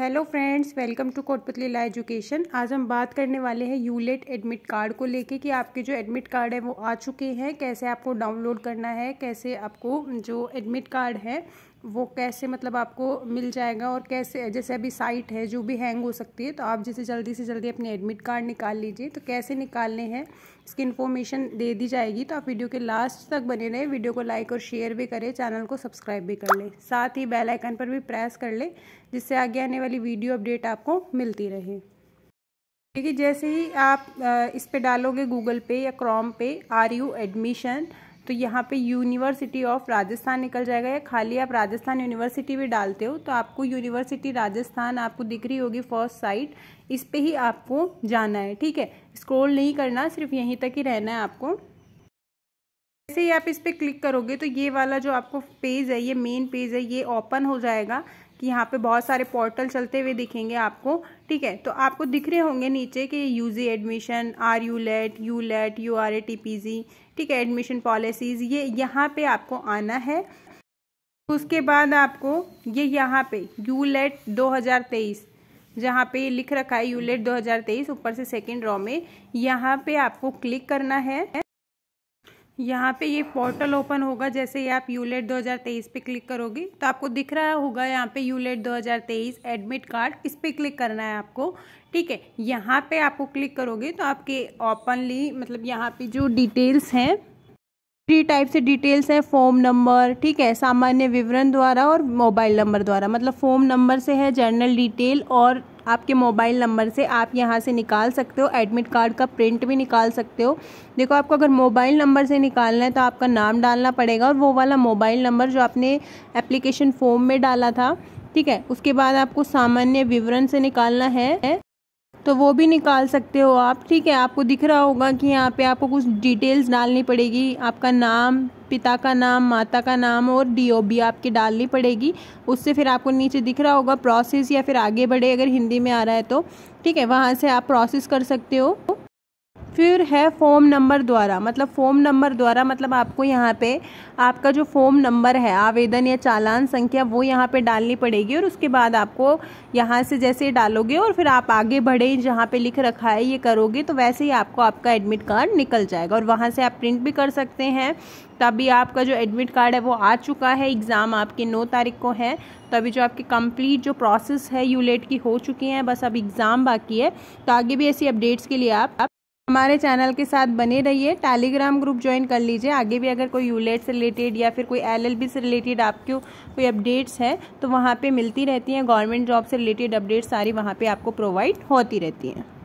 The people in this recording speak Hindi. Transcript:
हेलो फ्रेंड्स वेलकम टू ला एजुकेशन आज हम बात करने वाले हैं यूलेट एडमिट कार्ड को लेके कि आपके जो एडमिट कार्ड है वो आ चुके हैं कैसे आपको डाउनलोड करना है कैसे आपको जो एडमिट कार्ड है वो कैसे मतलब आपको मिल जाएगा और कैसे जैसे अभी साइट है जो भी हैंग हो सकती है तो आप जैसे जल्दी से जल्दी अपने एडमिट कार्ड निकाल लीजिए तो कैसे निकालने हैं इसकी इन्फॉर्मेशन दे दी जाएगी तो आप वीडियो के लास्ट तक बने रहें वीडियो को लाइक और शेयर भी करें चैनल को सब्सक्राइब भी कर लें साथ ही बेलाइकन पर भी प्रेस कर लें जिससे आगे आने वाले वाली वीडियो अपडेट आपको मिलती रहे देखिए जैसे ही आप इस पर डालोगे गूगल पे या क्रोम पे आर यू एडमिशन तो यहाँ पे यूनिवर्सिटी ऑफ राजस्थान निकल जाएगा या खाली आप राजस्थान यूनिवर्सिटी भी डालते हो तो आपको यूनिवर्सिटी राजस्थान आपको दिख रही होगी फर्स्ट साइट इस पे ही आपको जाना है ठीक है स्क्रॉल नहीं करना सिर्फ यहीं तक ही रहना है आपको जैसे ही आप इस पर क्लिक करोगे तो ये वाला जो आपको पेज है ये मेन पेज है ये ओपन हो जाएगा कि यहाँ पे बहुत सारे पोर्टल चलते हुए दिखेंगे आपको ठीक है तो आपको दिख रहे होंगे नीचे कि जी एडमिशन आर यू लेट यू लेट यू आर ए टी पी जी ठीक है एडमिशन पॉलिसीज़ ये यहाँ पे आपको आना है उसके बाद आपको ये यहाँ पे यू लेट दो हज़ार तेईस जहाँ पे लिख रखा है यू हजार तेईस ऊपर से सेकेंड रॉ में यहाँ पे आपको क्लिक करना है यहाँ पे ये पोर्टल ओपन होगा जैसे ही आप यूलेट e 2023 पे क्लिक करोगे तो आपको दिख रहा होगा यहाँ पे यूलेट 2023 एडमिट कार्ड इस पर क्लिक करना है आपको ठीक है यहाँ पे आपको क्लिक करोगे तो आपके ओपनली मतलब यहाँ पे जो डिटेल्स हैं थ्री टाइप से डिटेल्स हैं फॉर्म नंबर ठीक है सामान्य विवरण द्वारा और मोबाइल नंबर द्वारा मतलब फॉर्म नंबर से है जर्नल डिटेल और आपके मोबाइल नंबर से आप यहाँ से निकाल सकते हो एडमिट कार्ड का प्रिंट भी निकाल सकते हो देखो आपको अगर मोबाइल नंबर से निकालना है तो आपका नाम डालना पड़ेगा और वो वाला मोबाइल नंबर जो आपने एप्लीकेशन फॉर्म में डाला था ठीक है उसके बाद आपको सामान्य विवरण से निकालना है तो वो भी निकाल सकते हो आप ठीक है आपको दिख रहा होगा कि यहाँ पे आपको कुछ डिटेल्स डालनी पड़ेगी आपका नाम पिता का नाम माता का नाम और डीओबी आपकी डालनी पड़ेगी उससे फिर आपको नीचे दिख रहा होगा प्रोसेस या फिर आगे बढ़े अगर हिंदी में आ रहा है तो ठीक है वहाँ से आप प्रोसेस कर सकते हो फिर है फॉर्म नंबर द्वारा मतलब फॉर्म नंबर द्वारा मतलब आपको यहाँ पे आपका जो फॉर्म नंबर है आवेदन या चालान संख्या वो यहाँ पे डालनी पड़ेगी और उसके बाद आपको यहाँ से जैसे डालोगे और फिर आप आगे बढ़े जहाँ पे लिख रखा है ये करोगे तो वैसे ही आपको आपका एडमिट कार्ड निकल जाएगा और वहाँ से आप प्रिंट भी कर सकते हैं तभी आपका जो एडमिट कार्ड है वो आ चुका है एग्ज़ाम आपके नौ तारीख को है तो अभी जो आपकी कंप्लीट जो प्रोसेस है यूलेट e की हो चुकी है बस अब एग्ज़ाम बाकी है तो आगे भी ऐसी अपडेट्स के लिए आप हमारे चैनल के साथ बने रहिए टेलीग्राम ग्रुप ज्वाइन कर लीजिए आगे भी अगर कोई यूलेट से रिलेटेड या फिर कोई एलएलबी से रिलेटेड आपके कोई अपडेट्स हैं तो वहाँ पे मिलती रहती हैं गवर्नमेंट जॉब से रिलेटेड अपडेट्स सारी वहाँ पे आपको प्रोवाइड होती रहती हैं